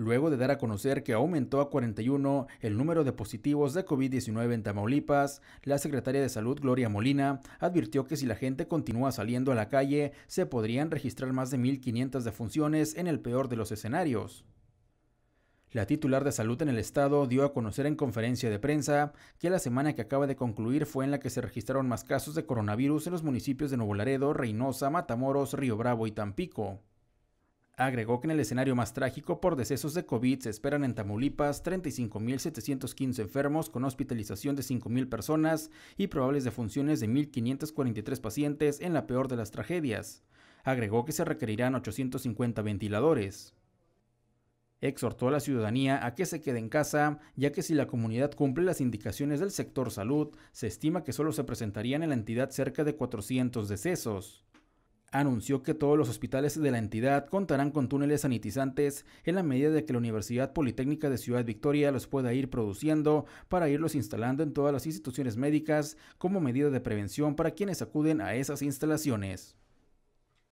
luego de dar a conocer que aumentó a 41 el número de positivos de COVID-19 en Tamaulipas, la secretaria de Salud Gloria Molina advirtió que si la gente continúa saliendo a la calle, se podrían registrar más de 1.500 defunciones en el peor de los escenarios. La titular de salud en el estado dio a conocer en conferencia de prensa que la semana que acaba de concluir fue en la que se registraron más casos de coronavirus en los municipios de Nuevo Laredo, Reynosa, Matamoros, Río Bravo y Tampico. Agregó que en el escenario más trágico por decesos de COVID se esperan en Tamaulipas 35.715 enfermos con hospitalización de 5.000 personas y probables defunciones de 1.543 pacientes en la peor de las tragedias. Agregó que se requerirán 850 ventiladores. Exhortó a la ciudadanía a que se quede en casa, ya que si la comunidad cumple las indicaciones del sector salud, se estima que solo se presentarían en la entidad cerca de 400 decesos anunció que todos los hospitales de la entidad contarán con túneles sanitizantes en la medida de que la Universidad Politécnica de Ciudad Victoria los pueda ir produciendo para irlos instalando en todas las instituciones médicas como medida de prevención para quienes acuden a esas instalaciones.